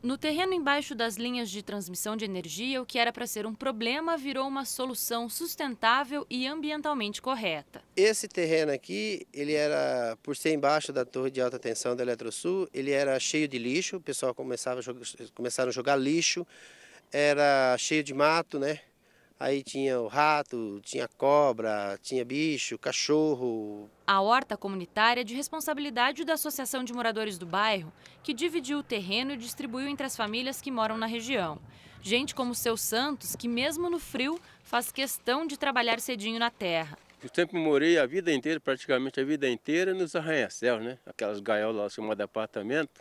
No terreno embaixo das linhas de transmissão de energia, o que era para ser um problema virou uma solução sustentável e ambientalmente correta. Esse terreno aqui, ele era, por ser embaixo da torre de alta tensão da Eletrosul, ele era cheio de lixo, o pessoal começava, começaram a jogar lixo, era cheio de mato, né? Aí tinha o rato, tinha cobra, tinha bicho, cachorro. A horta comunitária é de responsabilidade da Associação de Moradores do Bairro, que dividiu o terreno e distribuiu entre as famílias que moram na região. Gente como o seu Santos, que mesmo no frio, faz questão de trabalhar cedinho na terra. Eu sempre morei a vida inteira, praticamente a vida inteira, nos arranha-céus, né? Aquelas gaiolas de apartamento.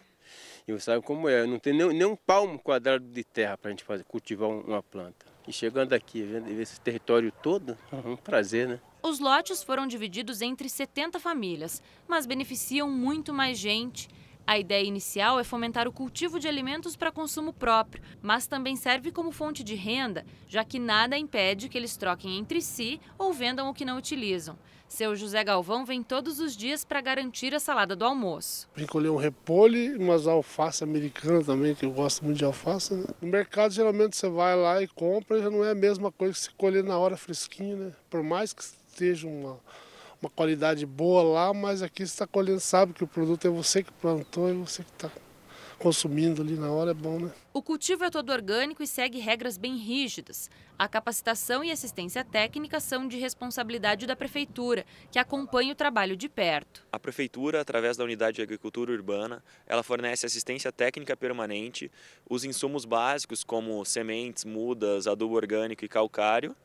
E você sabe como é, não tem nem, nem um palmo quadrado de terra para a gente fazer, cultivar uma planta. E chegando aqui, vendo esse território todo, é um prazer, né? Os lotes foram divididos entre 70 famílias, mas beneficiam muito mais gente a ideia inicial é fomentar o cultivo de alimentos para consumo próprio, mas também serve como fonte de renda, já que nada impede que eles troquem entre si ou vendam o que não utilizam. Seu José Galvão vem todos os dias para garantir a salada do almoço. Recolher um repolho, umas alface americana também, que eu gosto muito de alface. Né? No mercado, geralmente, você vai lá e compra, já não é a mesma coisa que se colher na hora fresquinha, né? Por mais que esteja uma uma qualidade boa lá, mas aqui você está colhendo, sabe que o produto é você que plantou e você que está consumindo ali na hora é bom, né? O cultivo é todo orgânico e segue regras bem rígidas. A capacitação e assistência técnica são de responsabilidade da prefeitura, que acompanha o trabalho de perto. A prefeitura, através da unidade de agricultura urbana, ela fornece assistência técnica permanente, os insumos básicos como sementes, mudas, adubo orgânico e calcário,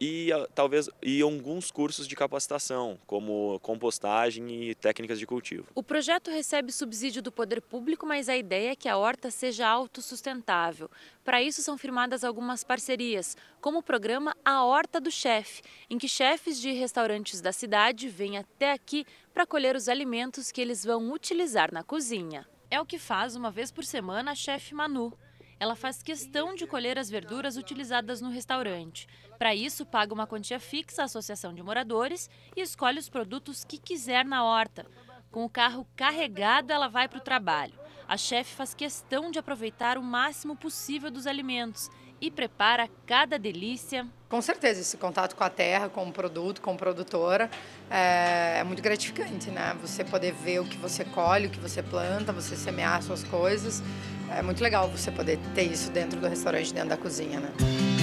e ah, talvez e alguns cursos de capacitação, como compostagem e técnicas de cultivo. O projeto recebe subsídio do poder público, mas a ideia é que a horta seja autossustentável. Para isso são firmadas algumas parcerias, como o programa A Horta do Chefe, em que chefes de restaurantes da cidade vêm até aqui para colher os alimentos que eles vão utilizar na cozinha. É o que faz uma vez por semana a chefe Manu. Ela faz questão de colher as verduras utilizadas no restaurante. Para isso, paga uma quantia fixa à associação de moradores e escolhe os produtos que quiser na horta. Com o carro carregado, ela vai para o trabalho. A chefe faz questão de aproveitar o máximo possível dos alimentos e prepara cada delícia. Com certeza, esse contato com a terra, com o produto, com a produtora, é, é, muito gratificante, né? Você poder ver o que você colhe, o que você planta, você semear suas coisas. É muito legal você poder ter isso dentro do restaurante, dentro da cozinha, né?